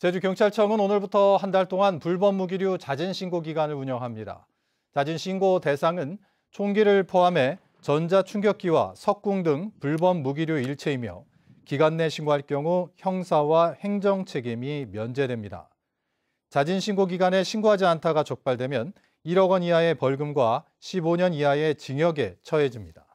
제주경찰청은 오늘부터 한 달 동안 불법 무기류 자진신고 기간을 운영합니다. 자진신고 대상은 총기를 포함해 전자충격기와 석궁 등 불법 무기류 일체이며 기간 내 신고할 경우 형사와 행정 책임이 면제됩니다. 자진신고 기간에 신고하지 않다가 적발되면 1억 원 이하의 벌금과 15년 이하의 징역에 처해집니다.